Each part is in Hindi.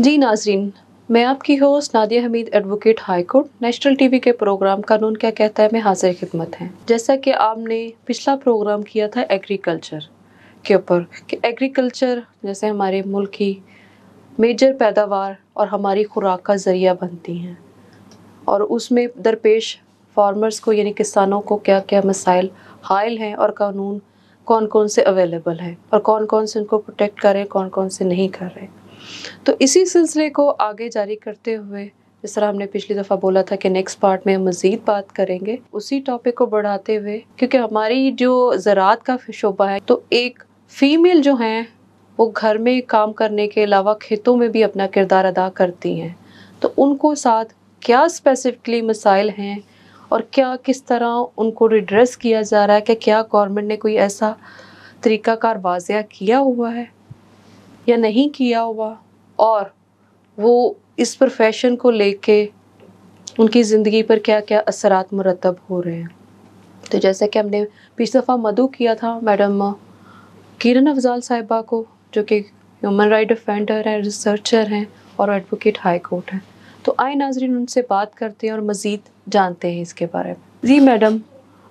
जी नाजरीन मैं आपकी host Nadia Hameed advocate high court national TV के प्रोग्राम कानून क्या कहता है मैं हाजिर खिदमत है जैसा कि आपने पिछला प्रोग्राम किया था एग्रीकल्चर के ऊपर कि एग्रीकल्चर जैसे हमारे मुल्क की मेजर पैदावार और हमारी खुराक का ज़रिया बनती हैं और उसमें दरपेश फार्मर्स को यानी किसानों को क्या क्या मसाइल हायल हैं और कानून कौन कौन से अवेलेबल हैं और कौन कौन से उनको प्रोटेक्ट करें कौन कौन से नहीं कर रहे हैं तो इसी सिलसिले को आगे जारी करते हुए जिस तरह हमने पिछली दफ़ा बोला था कि नेक्स्ट पार्ट में हम मज़ीद बात करेंगे उसी टॉपिक को बढ़ाते हुए क्योंकि हमारी जो ज़रात का शोबा है तो एक फ़ीमेल जो हैं वो घर में काम करने के अलावा खेतों में भी अपना किरदार अदा करती हैं तो उनको साथ क्या स्पेसिफिकली मसाइल हैं और क्या किस तरह उनको रिड्रेस किया जा रहा है कि क्या गवर्नमेंट ने कोई ऐसा तरीक़ाकार वाजिया किया हुआ है या नहीं किया हुआ और वो इस प्रोफेशन को लेके उनकी ज़िंदगी पर क्या क्या असरात मरतब हो रहे हैं तो जैसा कि हमने पिछली दफ़ा मधु किया था मैडम किरण अफजाल साहिबा को जो कि ह्यूमन राइट डिफेंडर हैं रिसर्चर हैं और एडवोकेट हाई कोर्ट हैं तो आए नाजरीन उनसे बात करते हैं और मज़ीद जानते हैं इसके बारे में जी मैडम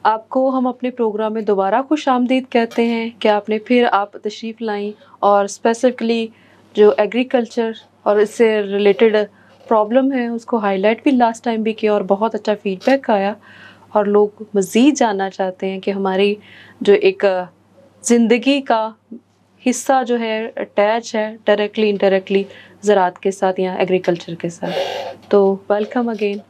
आपको हम अपने प्रोग्राम में दोबारा खुश आमदीद कहते हैं कि आपने फिर आप तशरीफ़ लाई और स्पेसिफिकली जो एग्रीकल्चर और इससे रिलेटेड प्रॉब्लम है उसको हाईलाइट भी लास्ट टाइम भी किया और बहुत अच्छा फीडबैक आया और लोग मज़ीद जानना चाहते हैं कि हमारी जो एक ज़िंदगी का हिस्सा जो है अटैच है डायरेक्टली इनडायरेक्टली ज़रात के साथ या एग्रीकल्चर के साथ तो वेलकम अगेन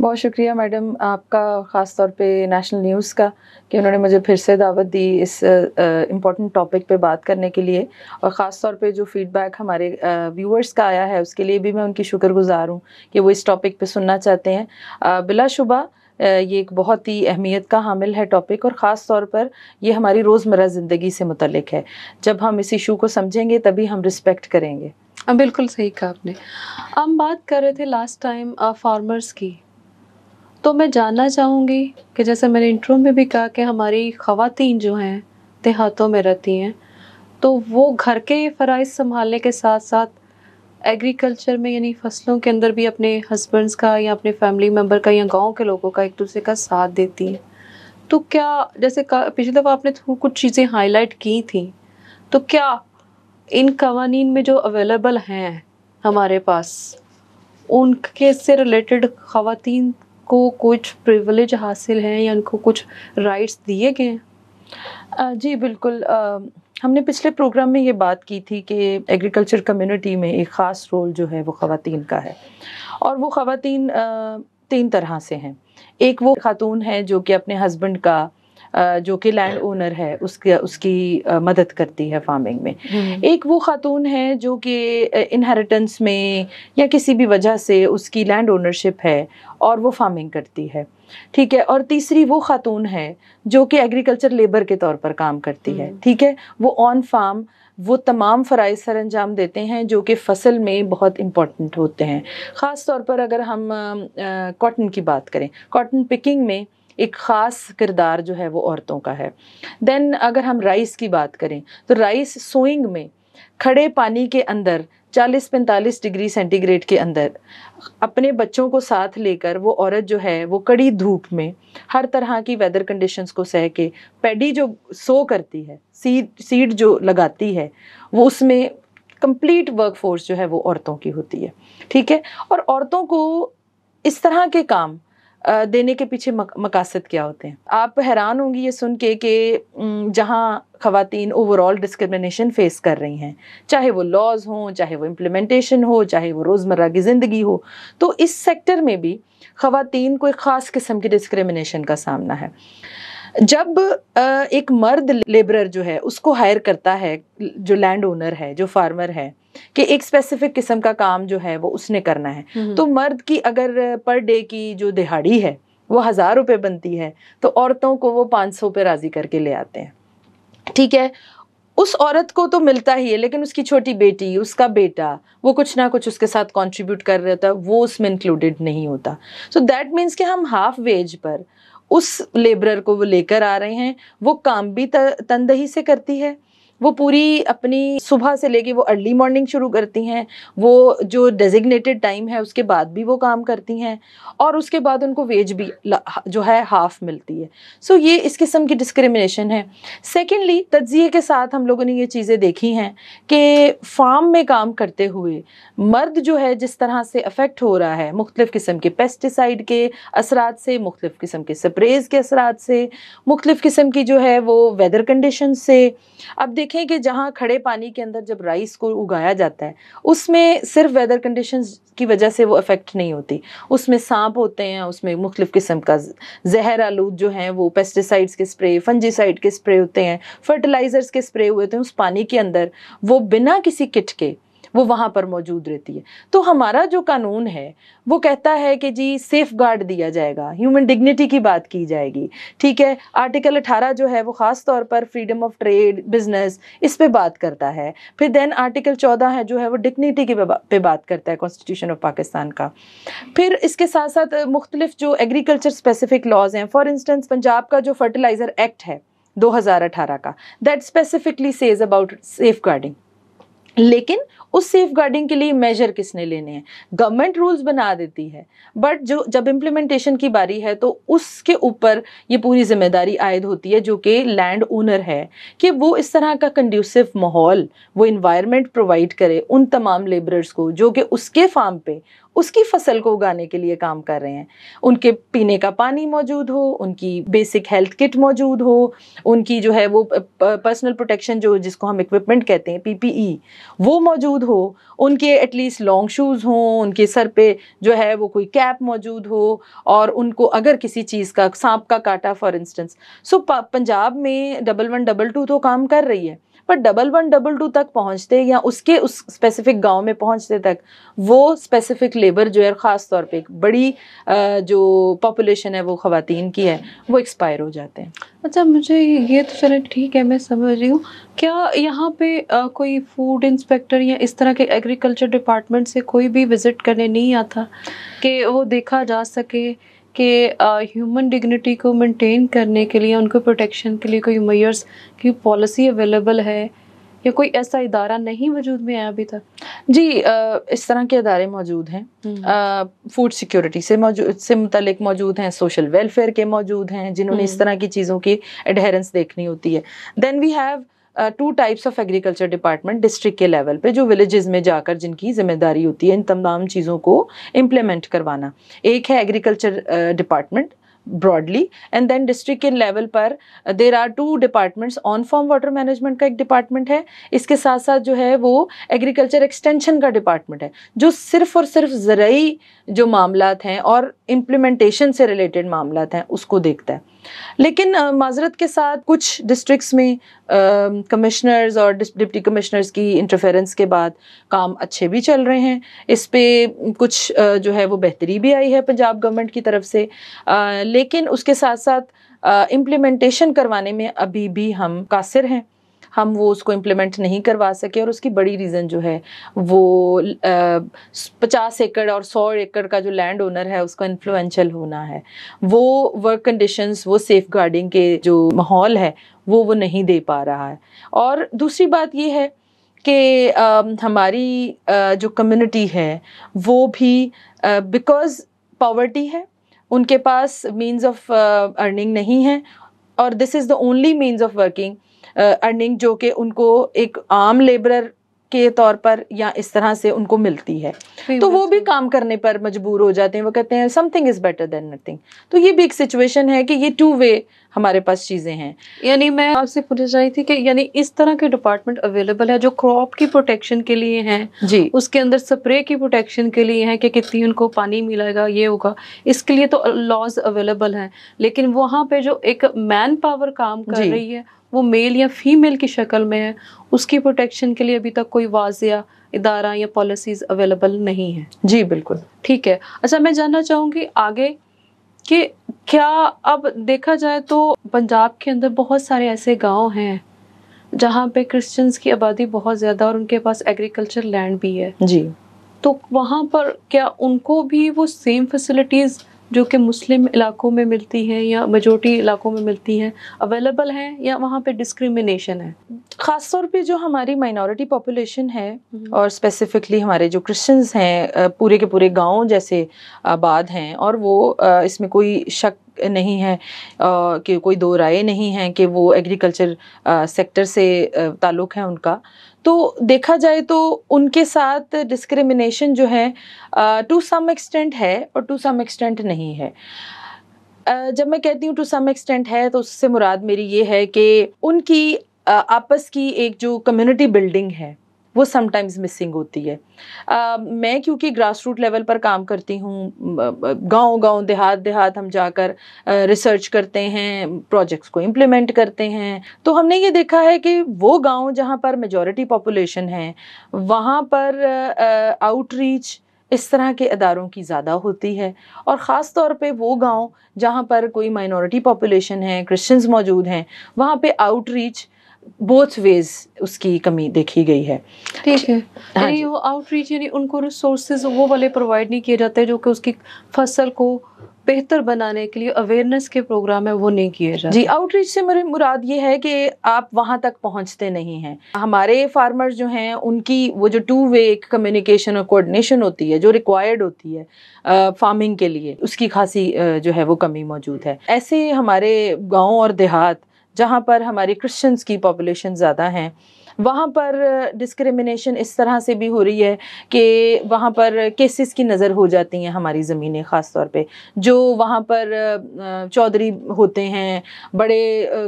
बहुत शुक्रिया मैडम आपका ख़ास तौर पे नेशनल न्यूज़ का कि उन्होंने मुझे फिर से दावत दी इस इम्पॉर्टेंट टॉपिक पे बात करने के लिए और ख़ास तौर पे जो फीडबैक हमारे व्यूअर्स का आया है उसके लिए भी मैं उनकी शुक्रगुजार हूँ कि वो इस टॉपिक पे सुनना चाहते हैं बिलाशुबा ये एक बहुत ही अहमियत का हामिल है टॉपिक और ख़ास तौर पर ये हमारी रोज़मर्रा ज़िंदगी से मुतलक है जब हम इस इशू को समझेंगे तभी हम रिस्पेक्ट करेंगे बिल्कुल सही कहा आपने हम बात कर रहे थे लास्ट टाइम फार्मर्स की तो मैं जानना चाहूँगी कि जैसे मैंने इंटरव्यू में भी कहा कि हमारी खातन जो हैं देहातों में रहती हैं तो वो घर के फ़राइज संभालने के साथ साथ एग्रीकल्चर में यानी फसलों के अंदर भी अपने हस्बैंड्स का या अपने फैमिली मेम्बर का या गांव के लोगों का एक दूसरे का साथ देती हैं तो क्या जैसे पिछली दफ़ा आपने तो कुछ चीज़ें हाईलाइट की थी तो क्या इन कवानीन में जो अवेलेबल हैं हमारे पास उनके से रिलेटेड ख़वातीन को कुछ प्रिविलेज हासिल हैं या उनको कुछ राइट्स दिए गए हैं जी बिल्कुल आ, हमने पिछले प्रोग्राम में ये बात की थी कि एग्रीकल्चर कम्युनिटी में एक ख़ास रोल जो है वो ख़वातीन का है और वो ख़वातीन तीन तरह से हैं एक वो खातून है जो कि अपने हस्बैंड का जो कि लैंड ओनर है उसके उसकी मदद करती है फार्मिंग में hmm. एक वो खातून है जो कि इनहेरिटेंस में या किसी भी वजह से उसकी लैंड ओनरशिप है और वो फार्मिंग करती है ठीक है और तीसरी वो खातून है जो कि एग्रीकल्चर लेबर के तौर पर काम करती है hmm. ठीक है वो ऑन फार्म वो तमाम फ़राइज सर अंजाम देते हैं जो कि फसल में बहुत इम्पॉर्टेंट होते हैं ख़ास तौर पर अगर हम कॉटन की बात करें कॉटन पिकिंग में एक ख़ास किरदार जो है वो औरतों का है देन अगर हम राइस की बात करें तो राइस सोइंग में खड़े पानी के अंदर 40-45 डिग्री सेंटीग्रेड के अंदर अपने बच्चों को साथ लेकर वो औरत जो है वो कड़ी धूप में हर तरह की वेदर कंडीशंस को सह के पैडी जो सो करती है सीड सीड जो लगाती है वो उसमें कंप्लीट वर्कफोर्स जो है वो औरतों की होती है ठीक है और औरतों को इस तरह के काम देने के पीछे मकासद क्या होते हैं आप हैरान होंगी ये सुन के कि जहाँ खातन ओवरऑल डिस्क्रमिनेशन फेस कर रही हैं चाहे वो लॉज हों चाहे वो इम्प्लीमेंटेशन हो चाहे वो रोज़मर्रा की ज़िंदगी हो तो इस सेक्टर में भी ख़ातन को एक ख़ास किस्म की डिस्क्रमिनेशन का सामना है जब एक मर्द लेबरर जो है उसको हायर करता है जो लैंड ओनर है जो फार्मर है कि एक स्पेसिफिक किस्म का काम जो है वो उसने करना है हम्म। तो मर्द की अगर पर डे की जो दिहाड़ी है वो हज़ार रुपये बनती है तो औरतों को वो पाँच सौ पे राज़ी करके ले आते हैं ठीक है उस औरत को तो मिलता ही है लेकिन उसकी छोटी बेटी उसका बेटा वो कुछ ना कुछ उसके साथ कंट्रीब्यूट कर रहा है वो उसमें इंक्लूडेड नहीं होता सो दैट मीन्स कि हम हाफ वेज पर उस लेबरर को वो लेकर आ रहे हैं वो काम भी तनदही से करती है वो पूरी अपनी सुबह से लेके वो अर्ली मॉर्निंग शुरू करती हैं वो जो डेजिग्नेटेड टाइम है उसके बाद भी वो काम करती हैं और उसके बाद उनको वेज भी जो है हाफ मिलती है सो so, ये इस किस्म की डिस्क्रिमिनेशन है सेकेंडली तजिए के साथ हम लोगों ने ये चीज़ें देखी हैं कि फार्म में काम करते हुए मर्द जो है जिस तरह से अफेक्ट हो रहा है मुख्तफ किस्म के पेस्टिसाइड के असरात से मुख्तफ किस्म के स्प्रेज़ के असरात से मुख्तफ किस्म की जो है वो वेदर कंडीशन से अब देखिए देखें कि जहाँ खड़े पानी के अंदर जब राइस को उगाया जाता है उसमें सिर्फ वेदर कंडीशन की वजह से वो अफेक्ट नहीं होती उसमें सांप होते हैं उसमें मुख्तफ किस्म का जहर आलूद जो हैं वो पेस्टिसाइड्स के स्प्रे फंजीसाइड के स्प्रे होते हैं फर्टिलाइज़र्स के स्प्रे हुए होते हैं उस पानी के अंदर वो बिना किसी किट के वो वहाँ पर मौजूद रहती है तो हमारा जो कानून है वो कहता है कि जी सेफ गार्ड दिया जाएगा ह्यूमन डिग्निटी की बात की जाएगी ठीक है आर्टिकल 18 जो है वो ख़ास तौर पर फ्रीडम ऑफ ट्रेड बिजनेस इस पर बात करता है फिर देन आर्टिकल 14 है जो है वो डिग्निटी की पे बात करता है कॉन्स्टिट्यूशन ऑफ पाकिस्तान का फिर इसके साथ साथ मुख्तलिफ जो एग्रीकल्चर स्पेसिफिक लॉज हैं फॉर इंस्टेंस पंजाब का जो फर्टिलाइज़र एक्ट है 2018 का that specifically says about safeguarding लेकिन उस सेफ गार्डिंग के लिए मेजर किसने लेने हैं गवर्नमेंट रूल्स बना देती है बट जो जब इम्प्लीमेंटेशन की बारी है तो उसके ऊपर ये पूरी जिम्मेदारी आयद होती है जो कि लैंड ओनर है कि वो इस तरह का कंड्यूसिव माहौल वो इन्वायरमेंट प्रोवाइड करे उन तमाम लेबरर्स को जो कि उसके फार्म पे उसकी फसल को उगाने के लिए काम कर रहे हैं उनके पीने का पानी मौजूद हो उनकी बेसिक हेल्थ किट मौजूद हो उनकी जो है वो पर्सनल प्रोटेक्शन जो जिसको हम इक्विपमेंट कहते हैं पीपीई e, वो मौजूद हो उनके एटलीस्ट लॉन्ग शूज़ हों उनके सर पे जो है वो कोई कैप मौजूद हो और उनको अगर किसी चीज़ का सांप का काटा फॉर इंस्टेंस सो पंजाब में डबल वन डबल टू तो काम कर रही है पर डबल वन डबल टू तक पहुंचते या उसके उस स्पेसिफिक गांव में पहुंचते तक वो स्पेसिफिक लेबर जो है ख़ास तौर पे एक बड़ी जो पॉपुलेशन है वो ख़वातीन की है वो एक्सपायर हो जाते हैं अच्छा मुझे ये तो चले ठीक है मैं समझ रही हूँ क्या यहाँ पे आ, कोई फूड इंस्पेक्टर या इस तरह के एग्रीकल्चर डिपार्टमेंट से कोई भी विज़िट करने नहीं आता कि वो देखा जा सके कि ह्यूमन डिग्निटी को मेंटेन करने के लिए उनको प्रोटेक्शन के लिए कोई मैयर्स की पॉलिसी अवेलेबल है या कोई ऐसा इदारा नहीं वजूद में आया अभी तक जी आ, इस तरह के अदारे मौजूद हैं फूड हम्म। सिक्योरिटी से मौजूद से मुतलिक मौजूद हैं सोशल वेलफेयर के मौजूद हैं जिन्होंने इस हम्म। तरह की चीज़ों की एडहेरेंस देखनी होती है then we have two types of agriculture department district के लेवल पे जो विलेजेस में जाकर जिनकी जिम्मेदारी होती है इन तमाम चीज़ों को इम्प्लीमेंट करवाना एक है agriculture department broadly and then district के लेवल पर there are two departments on farm water management का एक डिपार्टमेंट है इसके साथ साथ जो है वो एग्रीकल्चर एक्सटेंशन का डिपार्टमेंट है जो सिर्फ और सिर्फ ज़रूरी जो मामला हैं और इम्प्लीमेंटेशन से रिलेटेड मामला हैं उसको देखता है लेकिन माजरत के साथ कुछ डिस्ट्रिक्स में कमिश्नर्स और डिप्टी कमिश्नर्स की इंटरफेरेंस के बाद काम अच्छे भी चल रहे हैं इस पर कुछ आ, जो है वो बेहतरी भी आई है पंजाब गवर्नमेंट की तरफ से आ, लेकिन उसके साथ साथ इम्प्लीमेंटेशन करवाने में अभी भी हम कासिर हैं हम वो उसको इम्प्लीमेंट नहीं करवा सके और उसकी बड़ी रीज़न जो है वो पचास एकड़ और सौ एकड़ का जो लैंड ओनर है उसका इन्फ्लुएंशल होना है वो वर्क कंडीशंस वो सेफ गार्डिंग के जो माहौल है वो वो नहीं दे पा रहा है और दूसरी बात ये है कि हमारी आ, जो कम्युनिटी है वो भी बिकॉज़ पावर्टी है उनके पास मीन्स ऑफ अर्निंग नहीं है और this is the only means of working earning जो कि उनको एक आम लेबरर के तौर पर या इस तरह से उनको मिलती है तो वो भी काम करने पर मजबूर हो जाते हैं वो कहते हैं something is better than nothing तो ये भी एक सिचुएशन है कि ये टू वे हमारे पास चीज़ें हैं यानी मैं आपसे पूछना चाहती रही थी कि यानी इस तरह के डिपार्टमेंट अवेलेबल है जो क्रॉप की प्रोटेक्शन के लिए हैं जी उसके अंदर स्प्रे की प्रोटेक्शन के लिए है कि कितनी उनको पानी मिलेगा ये होगा इसके लिए तो लॉज अवेलेबल हैं लेकिन वहाँ पे जो एक मैन पावर काम कर रही है वो मेल या फीमेल की शक्ल में है उसकी प्रोटेक्शन के लिए अभी तक कोई वाजिया इदारा या पॉलिसीज अवेलेबल नहीं है जी बिल्कुल ठीक है अच्छा मैं जानना चाहूँगी आगे कि क्या अब देखा जाए तो पंजाब के अंदर बहुत सारे ऐसे गांव हैं जहाँ पे क्रिश्चियंस की आबादी बहुत ज़्यादा और उनके पास एग्रीकल्चर लैंड भी है जी तो वहाँ पर क्या उनको भी वो सेम फैसिलिटीज़ जो कि मुस्लिम इलाकों में मिलती हैं या मेजोरिटी इलाकों में मिलती हैं अवेलेबल हैं या वहाँ पे डिस्क्रिमिनेशन है ख़ास तौर पे जो हमारी माइनॉरिटी पॉपुलेशन है हम्म। और स्पेसिफिकली हमारे जो क्रिश्चियंस हैं पूरे के पूरे गांव जैसे आबाद हैं और वो इसमें कोई शक नहीं है कि कोई दो राय नहीं है कि वो एग्रीकल्चर सेक्टर से ताल्लुक़ है उनका तो देखा जाए तो उनके साथ डिस्क्रिमिनेशन जो है टू सम एक्सटेंट है और टू सम एक्सटेंट नहीं है जब मैं कहती हूँ टू सम एक्सटेंट है तो उससे मुराद मेरी ये है कि उनकी आपस की एक जो कम्युनिटी बिल्डिंग है वो समटाइम्स मिसिंग होती है आ, मैं क्योंकि ग्रास रूट लेवल पर काम करती हूँ गांव गांव देहात देहात हम जाकर रिसर्च करते हैं प्रोजेक्ट्स को इम्प्लीमेंट करते हैं तो हमने ये देखा है कि वो गांव जहाँ पर मेजॉरिटी पॉपुलेशन है वहाँ पर आउटरीच इस तरह के अदारों की ज़्यादा होती है और ख़ास तौर पे वो गांव जहाँ पर कोई माइनॉरिटी पॉपुलेशन है क्रिश्चियंस मौजूद हैं वहाँ पे आउटरीच बोथ वेज उसकी कमी देखी गई है ठीक अच्छा, है हाँ यानी वो आउटरीच यानी उनको रिसोर्सेज वो वाले प्रोवाइड नहीं किए जाते जो कि उसकी फसल को बेहतर बनाने के लिए अवेयरनेस के प्रोग्राम है वो नहीं किए जाते जी आउटरीच से मेरी मुराद ये है कि आप वहाँ तक पहुँचते नहीं हैं हमारे फार्मर्स जो हैं उनकी वो जो टू वे कम्युनिकेशन और कोऑर्डिनेशन होती है जो रिक्वायर्ड होती है फार्मिंग के लिए उसकी खासी जो है वो कमी मौजूद है ऐसे हमारे गाँव और देहात जहाँ पर हमारी क्रिश्चियंस की पॉपुलेशन ज़्यादा हैं वहाँ पर डिस्क्रिमिनेशन इस तरह से भी हो रही है कि वहाँ पर केसेस की नज़र हो जाती हैं हमारी ज़मीनें ख़ास तौर पे जो वहाँ पर चौधरी होते हैं बड़े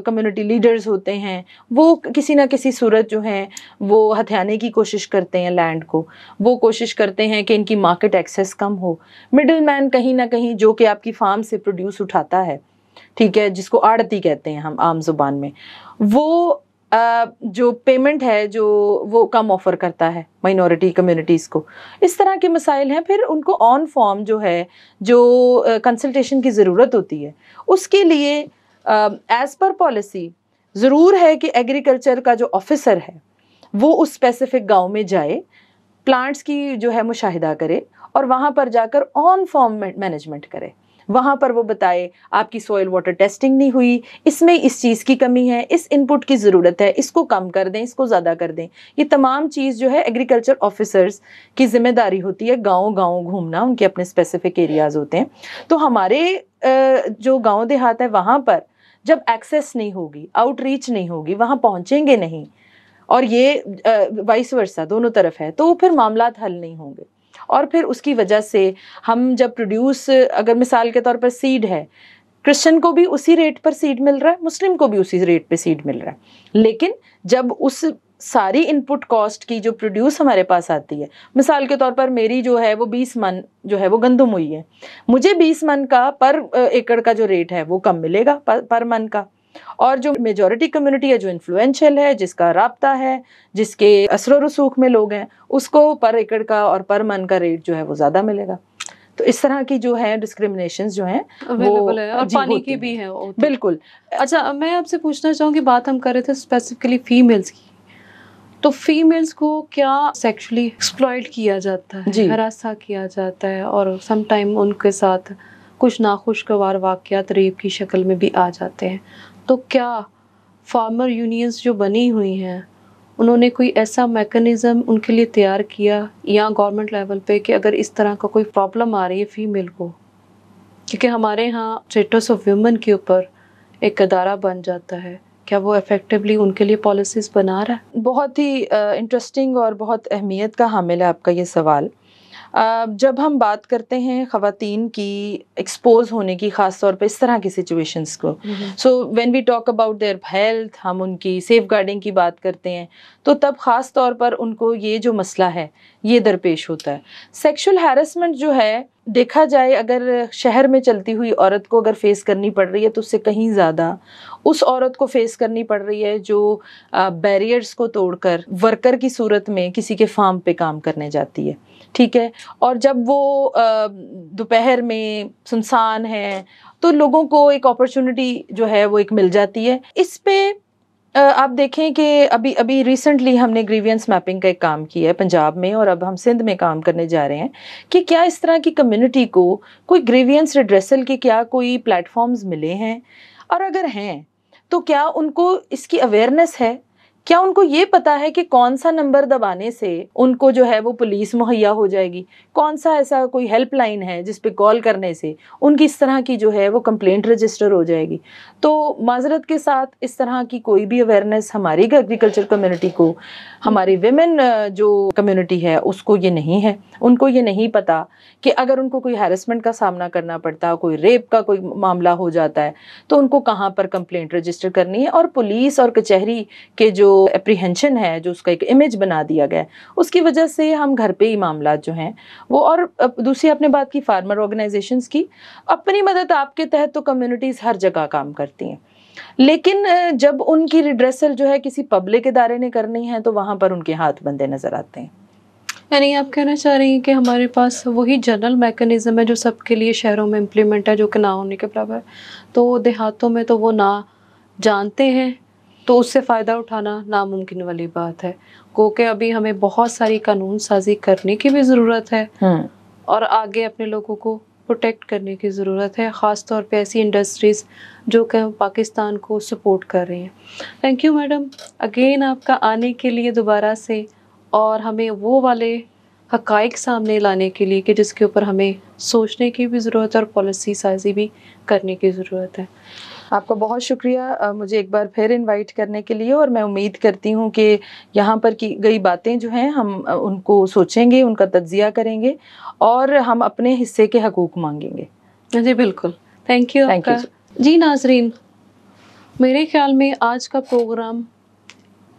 कम्युनिटी लीडर्स होते हैं वो किसी ना किसी सूरत जो है वो हथियाने की कोशिश करते हैं लैंड को वो कोशिश करते हैं कि इनकी मार्केट एक्सेस कम हो मिडल मैन कहीं ना कहीं जो कि आपकी फार्म से प्रोड्यूस उठाता है ठीक है जिसको आड़ती कहते हैं हम आम जुबान में वो Uh, जो पेमेंट है जो वो कम ऑफर करता है माइनॉरिटी कम्युनिटीज़ को इस तरह के मसाइल हैं फिर उनको ऑन फॉर्म जो है जो कंसल्टेशन uh, की ज़रूरत होती है उसके लिए एज़ पर पॉलिसी ज़रूर है कि एग्रीकल्चर का जो ऑफिसर है वो उस स्पेसिफिक गांव में जाए प्लांट्स की जो है मुशाहिदा करे और वहाँ पर जाकर ऑन फॉर्म मैनेजमेंट करे वहाँ पर वो बताए आपकी सॉयल वाटर टेस्टिंग नहीं हुई इसमें इस चीज़ की कमी है इस इनपुट की ज़रूरत है इसको कम कर दें इसको ज़्यादा कर दें ये तमाम चीज़ जो है एग्रीकल्चर ऑफिसर्स की जिम्मेदारी होती है गाँव गाँव घूमना उनके अपने स्पेसिफिक एरियाज़ होते हैं तो हमारे जो गाँव देहात है वहाँ पर जब एक्सेस नहीं होगी आउटरीच नहीं होगी वहाँ पहुँचेंगे नहीं और ये वाइस वर्षा दोनों तरफ है तो फिर मामला हल नहीं होंगे और फिर उसकी वजह से हम जब प्रोड्यूस अगर मिसाल के तौर पर सीड है क्रिश्चियन को भी उसी रेट पर सीड मिल रहा है मुस्लिम को भी उसी रेट पर सीड मिल रहा है लेकिन जब उस सारी इनपुट कॉस्ट की जो प्रोड्यूस हमारे पास आती है मिसाल के तौर पर मेरी जो है वो 20 मन जो है वो गंदम हुई है मुझे 20 मन का पर एकड़ का जो रेट है वो कम मिलेगा पर, पर मन का और जो मेजोरिटी कम्युनिटी है जो इन्फ्लुएंशियल है जिसका रबता है जिसके असर रसूख में लोग हैं उसको पर एकड़ का और पर मन का रेट जो है वो ज़्यादा मिलेगा तो इस तरह की जो है डिस्क्रिमिनेशन जो है वो है और पानी की भी है बिल्कुल अच्छा मैं आपसे पूछना चाहूँगी बात हम कर रहे थे स्पेसिफिकली फीमेल्स की तो फीमेल्स को क्या सेक्सुअली एक्सप्लॉयड किया जाता है हरासा किया जाता है और समटाइम उनके साथ कुछ नाखुशगवार वाक्यात रेप की शक्ल में भी आ जाते हैं तो क्या फार्मर यूनियंस जो बनी हुई हैं उन्होंने कोई ऐसा मैकेनिज़्म उनके लिए तैयार किया या गवर्नमेंट लेवल पे कि अगर इस तरह का कोई प्रॉब्लम आ रही है फ़ीमेल को क्योंकि हमारे यहाँ स्टेटस ऑफ वुमेन के ऊपर एक अदारा बन जाता है क्या वो इफेक्टिवली उनके लिए पॉलिसीज़ बना रहा है बहुत ही इंटरेस्टिंग और बहुत अहमियत का हामिल है आपका ये सवाल जब हम बात करते हैं खातन की एक्सपोज होने की ख़ास तौर पे इस तरह की सिचुएशंस को so when we talk about their health हम उनकी सेफ गार्डिंग की बात करते हैं तो तब ख़ास तौर पर उनको ये जो मसला है ये दरपेश होता है सेक्शुअल हेरसमेंट जो है देखा जाए अगर शहर में चलती हुई औरत को अगर फेस करनी पड़ रही है तो उससे कहीं ज़्यादा उस औरत को फेस करनी पड़ रही है जो बैरियर्स को तोड़कर वर्कर की सूरत में किसी के फार्म पे काम करने जाती है ठीक है और जब वो दोपहर में सुनसान है तो लोगों को एक अपॉर्चुनिटी जो है वो एक मिल जाती है इस पे आप देखें कि अभी अभी रिसेंटली हमने ग्रीवियंस मैपिंग का एक काम किया है पंजाब में और अब हम सिंध में काम करने जा रहे हैं कि क्या इस तरह की कम्युनिटी को कोई ग्रीवियंस रिड्रेसल के क्या कोई प्लेटफॉर्म्स मिले हैं और अगर हैं तो क्या उनको इसकी अवेयरनेस है क्या उनको ये पता है कि कौन सा नंबर दबाने से उनको जो है वो पुलिस मुहैया हो जाएगी कौन सा ऐसा कोई हेल्पलाइन है जिस पे कॉल करने से उनकी इस तरह की जो है वो कंप्लेंट रजिस्टर हो जाएगी तो माजरत के साथ इस तरह की कोई भी अवेयरनेस हमारी एग्रीकल्चर कम्युनिटी को हमारी वेमेन जो कम्युनिटी है उसको ये नहीं है उनको ये नहीं पता कि अगर उनको कोई हेरसमेंट का सामना करना पड़ता कोई रेप का कोई मामला हो जाता है तो उनको कहाँ पर कंप्लेंट रजिस्टर करनी है और पुलिस और कचहरी के जो अप्रीहेंशन है जो उसका एक इमेज बना दिया गया है उसकी वजह से हम घर पे ही मामला जो हैं वो और दूसरी आपने बात की फार्मर ऑर्गेनाइजेशन की अपनी मदद आपके तहत तो कम्युनिटीज़ हर जगह काम करती हैं लेकिन जब उनकी रिड्रेसल जो है किसी पब्लिक इदारे ने करनी है तो वहाँ पर उनके हाथ बंधे नज़र आते हैं यानी आप कहना चाह रही हैं कि हमारे पास वही जनरल मैकेनिज़्म है जो सबके लिए शहरों में इम्प्लीमेंट है जो कि ना होने के बराबर तो देहातों में तो वो ना जानते हैं तो उससे फ़ायदा उठाना नामुमकिन वाली बात है क्योंकि अभी हमें बहुत सारी कानून साजी करने की भी ज़रूरत है हम्म। और आगे अपने लोगों को प्रोटेक्ट करने की ज़रूरत है ख़ास तौर पे ऐसी इंडस्ट्रीज़ जो कि पाकिस्तान को सपोर्ट कर रही हैं थैंक यू मैडम अगेन आपका आने के लिए दोबारा से और हमें वो वाले हकाइक सामने लाने के लिए कि जिसके ऊपर हमें सोचने की भी ज़रूरत है और पॉलिसी साजी भी करने की ज़रूरत है आपका बहुत शुक्रिया मुझे एक बार फिर इनवाइट करने के लिए और मैं उम्मीद करती हूँ कि यहाँ पर की गई बातें जो हैं हम उनको सोचेंगे उनका तजिया करेंगे और हम अपने हिस्से के हकूक़ मांगेंगे जी बिल्कुल थैंक यू थैंक यू जी नाजरीन मेरे ख्याल में आज का प्रोग्राम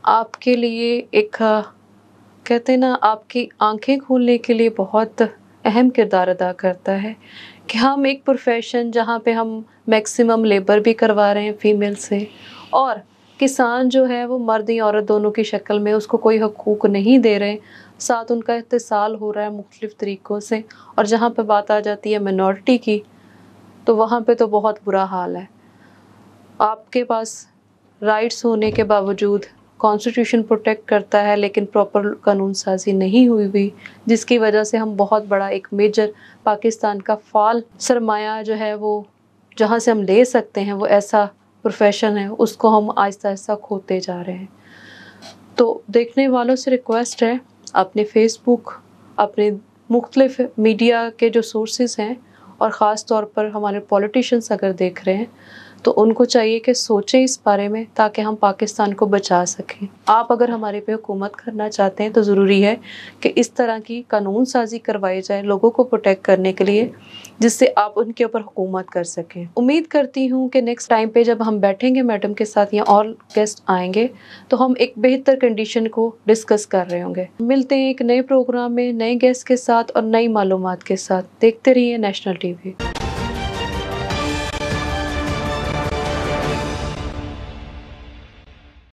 आपके लिए एक कहते ना आपकी आंखें खोलने के लिए बहुत अहम किरदार अदा करता है कि हम एक प्रोफेशन जहाँ पे हम मैक्सिमम लेबर भी करवा रहे हैं फीमेल से और किसान जो है वो मर्द या औरत दोनों की शक्ल में उसको कोई हकूक नहीं दे रहे साथ उनका इतसाल हो रहा है मुख्तलिफ तरीक़ों से और जहाँ पर बात आ जाती है मिनॉरिटी की तो वहाँ पर तो बहुत बुरा हाल है आपके पास राइट्स होने के बावजूद कॉन्स्टिट्यूशन प्रोटेक्ट करता है लेकिन प्रॉपर कानून साजी नहीं हुई हुई जिसकी वजह से हम बहुत बड़ा एक मेजर पाकिस्तान का फाल सरमाया जो है वो जहाँ से हम ले सकते हैं वो ऐसा प्रोफेशन है उसको हम आहिस्ता आहिस्ता खोते जा रहे हैं तो देखने वालों से रिक्वेस्ट है अपने फेसबुक अपने मुख्तलिफ मीडिया के जो सोर्सेज हैं और ख़ास तौर पर हमारे पॉलिटिशन्स अगर देख रहे हैं तो उनको चाहिए कि सोचें इस बारे में ताकि हम पाकिस्तान को बचा सकें आप अगर हमारे पे हुकूमत करना चाहते हैं तो ज़रूरी है कि इस तरह की कानून साजी करवाई जाए लोगों को प्रोटेक्ट करने के लिए जिससे आप उनके ऊपर हुकूमत कर सकें उम्मीद करती हूँ कि नेक्स्ट टाइम पे जब हम बैठेंगे मैडम के साथ या और गेस्ट आएंगे तो हम एक बेहतर कंडीशन को डिस्कस कर रहे होंगे मिलते हैं एक नए प्रोग्राम में नए गेस्ट के साथ और नई मालूम के साथ देखते रहिए नेशनल टीवी